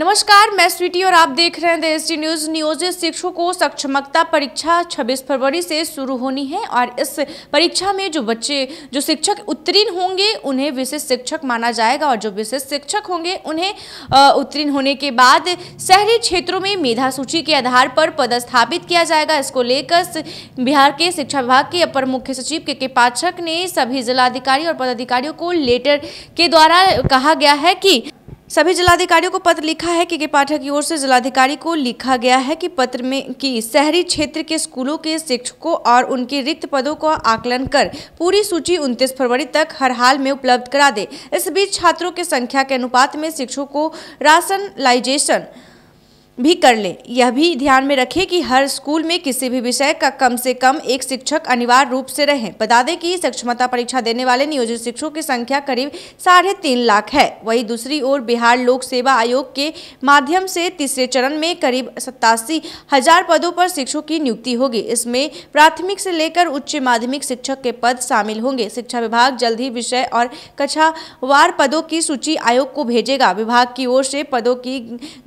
नमस्कार मैं स्वीटी और आप देख रहे हैं देश न्यूज नियोजित शिक्षकों को सक्षमता परीक्षा 26 फरवरी से शुरू होनी है और इस परीक्षा में जो बच्चे जो शिक्षक उत्तीर्ण होंगे उन्हें विशेष शिक्षक माना जाएगा और जो विशेष शिक्षक होंगे उन्हें उत्तीर्ण होने के बाद शहरी क्षेत्रों में मेधा सूची के आधार पर पदस्थापित किया जाएगा इसको लेकर बिहार के शिक्षा विभाग के अपर मुख्य सचिव के के पाठक ने सभी जिलाधिकारी और पदाधिकारियों को लेटर के द्वारा कहा गया है कि सभी जिलाधिकारियों को पत्र लिखा है कि के पाठक की ओर से जिलाधिकारी को लिखा गया है कि पत्र में कि शहरी क्षेत्र के स्कूलों के शिक्षकों और उनके रिक्त पदों का आकलन कर पूरी सूची 29 फरवरी तक हर हाल में उपलब्ध करा दे इस बीच छात्रों के संख्या के अनुपात में शिक्षकों को राशनलाइजेशन भी कर लें यह भी ध्यान में रखें कि हर स्कूल में किसी भी विषय का कम से कम एक शिक्षक अनिवार्य रूप से रहें बता दें कि सक्षमता परीक्षा देने वाले नियोजित शिक्षकों की संख्या करीब साढ़े तीन लाख है वहीं दूसरी ओर बिहार लोक सेवा आयोग के माध्यम से तीसरे चरण में करीब सतासी हजार पदों पर शिक्षकों की नियुक्ति होगी इसमें प्राथमिक से लेकर उच्च माध्यमिक शिक्षक के पद शामिल होंगे शिक्षा विभाग जल्द ही विषय और कक्षावार पदों की सूची आयोग को भेजेगा विभाग की ओर से पदों की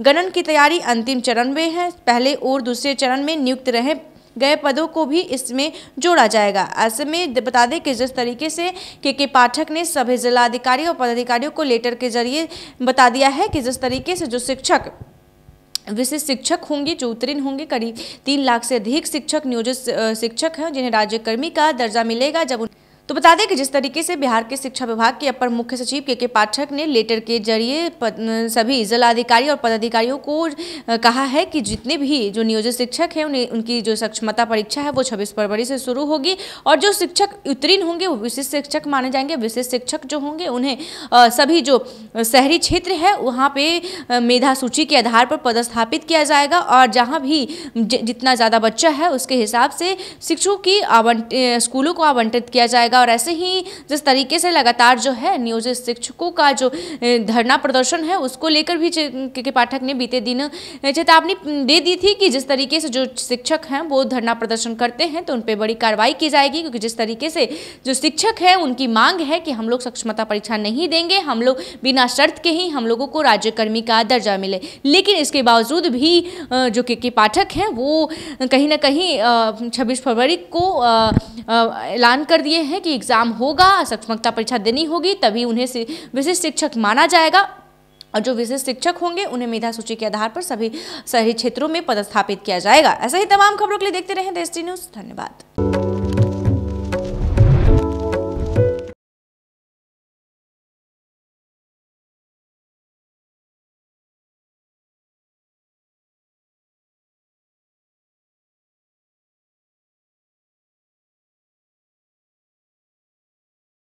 गणन की तैयारी अंतिम चरण में है पहले और दूसरे चरण में नियुक्त रहे गए पदों को भी इसमें जोड़ा जाएगा ऐसे में बता दें कि जिस तरीके से के के पाठक ने सभी जिलाधिकारी और पदाधिकारियों को लेटर के जरिए बता दिया है कि जिस तरीके से जो शिक्षक विशेष शिक्षक होंगे जो उत्तीर्ण होंगे करीब तीन लाख से अधिक शिक्षक नियोजित शिक्षक हैं जिन्हें राज्यकर्मी का दर्जा मिलेगा जब उन तो बता दें कि जिस तरीके से बिहार के शिक्षा विभाग के अपर मुख्य सचिव के के पाठक ने लेटर के जरिए सभी जिलाधिकारी और पदाधिकारियों को कहा है कि जितने भी जो नियोजित शिक्षक हैं उन्हें उनकी जो सक्षमता परीक्षा है वो छब्बीस फरवरी से शुरू होगी और जो शिक्षक उत्तीर्ण होंगे वो विशिष्ट शिक्षक माने जाएंगे विशिष्ट शिक्षक जो होंगे उन्हें सभी जो शहरी क्षेत्र है वहाँ पर मेधा सूची के आधार पर पदस्थापित किया जाएगा और जहाँ भी जितना ज़्यादा बच्चा है उसके हिसाब से शिक्षकों की आवंट स्कूलों को आवंटित किया जाएगा और ऐसे ही जिस तरीके से लगातार जो है नियोजित शिक्षकों का जो धरना प्रदर्शन है उसको लेकर भी के पाठक ने बीते दिन चेतावनी दे दी थी कि जिस तरीके से जो शिक्षक हैं वो धरना प्रदर्शन करते हैं तो उन पर बड़ी कार्रवाई की जाएगी क्योंकि जिस तरीके से जो शिक्षक हैं उनकी मांग है कि हम लोग सक्षमता परीक्षा नहीं देंगे हम लोग बिना शर्त के ही हम लोगों को राज्यकर्मी का दर्जा मिले लेकिन इसके बावजूद भी जो के, के पाठक हैं वो कहीं ना कहीं छब्बीस फरवरी को ऐलान कर दिए हैं कि एग्ज़ाम होगा सक्षमता परीक्षा देनी होगी तभी उन्हें विशिष्ट शिक्षक माना जाएगा और जो विशेष शिक्षक होंगे उन्हें मेधा सूची के आधार पर सभी शहरी क्षेत्रों में पदस्थापित किया जाएगा ऐसा ही तमाम खबरों के लिए देखते रहें देश न्यूज़ धन्यवाद